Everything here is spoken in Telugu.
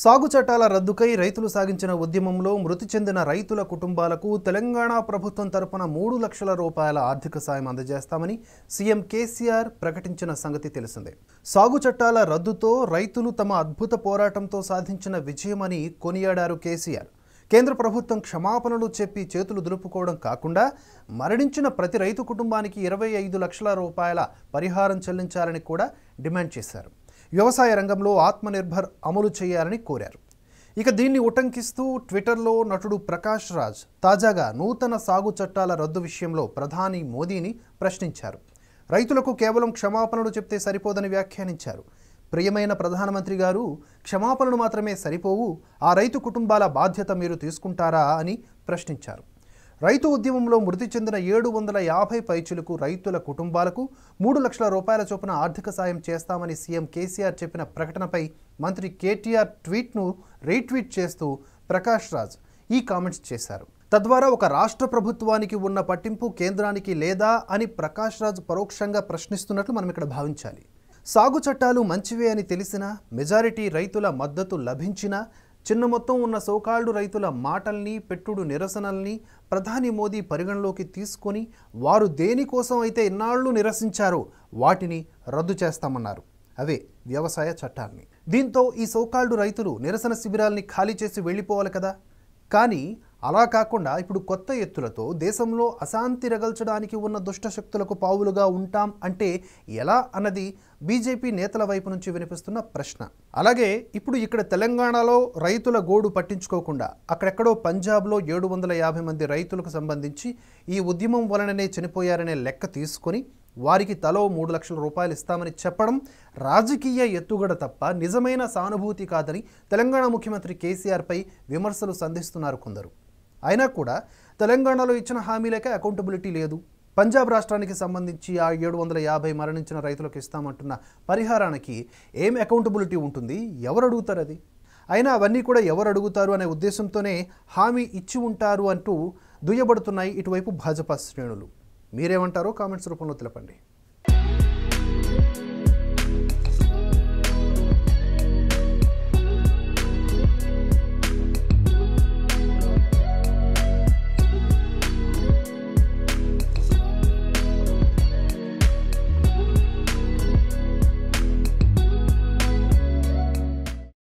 సాగు చట్టాల రద్దుకై రైతులు సాగించిన ఉద్యమంలో మృతి చెందిన రైతుల కుటుంబాలకు తెలంగాణ ప్రభుత్వం తరపున మూడు లక్షల రూపాయల ఆర్థిక సాయం అందజేస్తామని సీఎం కేసీఆర్ ప్రకటించిన సంగతి తెలిసిందే సాగు చట్టాల రద్దుతో రైతులు తమ అద్భుత పోరాటంతో సాధించిన విజయమని కొనియాడారు కేసీఆర్ కేంద్ర ప్రభుత్వం క్షమాపణలు చెప్పి చేతులు దులుపుకోవడం కాకుండా మరణించిన ప్రతి రైతు కుటుంబానికి ఇరవై ఐదు లక్షల రూపాయల పరిహారం చెల్లించాలని కూడా డిమాండ్ చేశారు వ్యవసాయ రంగంలో ఆత్మనిర్భర్ అమలు చేయాలని కోరారు ఇక దీన్ని ఉటంకిస్తూ ట్విట్టర్లో నటుడు ప్రకాష్ రాజ్ తాజాగా నూతన సాగు చట్టాల రద్దు విషయంలో ప్రధాని మోదీని ప్రశ్నించారు రైతులకు కేవలం క్షమాపణలు చెప్తే సరిపోదని వ్యాఖ్యానించారు ప్రియమైన ప్రధానమంత్రి గారు క్షమాపణలు మాత్రమే సరిపోవు ఆ రైతు కుటుంబాల బాధ్యత మీరు తీసుకుంటారా అని ప్రశ్నించారు రైతు ఉద్యమంలో మృతి చెందిన ఏడు వందల యాభై పైచులకు రైతుల కుటుంబాలకు మూడు లక్షల రూపాయల చొప్పున ఆర్థిక సాయం చేస్తామని సీఎం కేసీఆర్ చెప్పిన ప్రకటనపై మంత్రి కేటీఆర్ ట్వీట్ను రీట్వీట్ చేస్తూ ప్రకాష్ రాజ్ ఈ కామెంట్స్ చేశారు తద్వారా ఒక రాష్ట్ర ప్రభుత్వానికి ఉన్న పట్టింపు కేంద్రానికి లేదా అని ప్రకాష్ రాజ్ పరోక్షంగా ప్రశ్నిస్తున్నట్లు మనం ఇక్కడ భావించాలి సాగు చట్టాలు మంచివే అని తెలిసినా మెజారిటీ రైతుల మద్దతు లభించినా చిన్న మొత్తం ఉన్న సౌకాళ్ళు రైతుల మాటల్ని పెట్టుడు నిరసనల్ని ప్రధాని మోదీ పరిగణలోకి తీసుకొని వారు దేనికోసం అయితే ఇన్నాళ్ళు నిరసించారో వాటిని రద్దు చేస్తామన్నారు అవే వ్యవసాయ చట్టాన్ని దీంతో ఈ సౌకాళ్ళు రైతులు నిరసన శిబిరాల్ని ఖాళీ చేసి వెళ్ళిపోవాలి కదా కానీ అలా కాకుండా ఇప్పుడు కొత్త ఎత్తులతో దేశంలో అశాంతి రగల్చడానికి ఉన్న దుష్టశక్తులకు పావులుగా ఉంటాం అంటే ఎలా అన్నది బీజేపీ నేతల వైపు నుంచి వినిపిస్తున్న ప్రశ్న అలాగే ఇప్పుడు ఇక్కడ తెలంగాణలో రైతుల గోడు పట్టించుకోకుండా అక్కడెక్కడో పంజాబ్లో ఏడు వందల యాభై మంది రైతులకు సంబంధించి ఈ ఉద్యమం వలననే చనిపోయారనే లెక్క తీసుకొని వారికి తలో మూడు లక్షల రూపాయలు ఇస్తామని చెప్పడం రాజకీయ ఎత్తుగడ తప్ప నిజమైన సానుభూతి కాదని తెలంగాణ ముఖ్యమంత్రి కేసీఆర్పై విమర్శలు సంధిస్తున్నారు కొందరు అయినా కూడా తెలంగాణలో ఇచ్చిన హామీలకే అకౌంటబిలిటీ లేదు పంజాబ్ రాష్ట్రానికి సంబంధించి ఆ ఏడు వందల యాభై మరణించిన రైతులకు ఇస్తామంటున్న పరిహారానికి ఏం అకౌంటబిలిటీ ఉంటుంది ఎవరు అడుగుతారు అది అయినా అవన్నీ కూడా ఎవరు అడుగుతారు అనే ఉద్దేశంతోనే హామీ ఇచ్చి ఉంటారు అంటూ దుయ్యబడుతున్నాయి ఇటువైపు భాజపా శ్రేణులు మీరేమంటారో కామెంట్స్ రూపంలో తెలపండి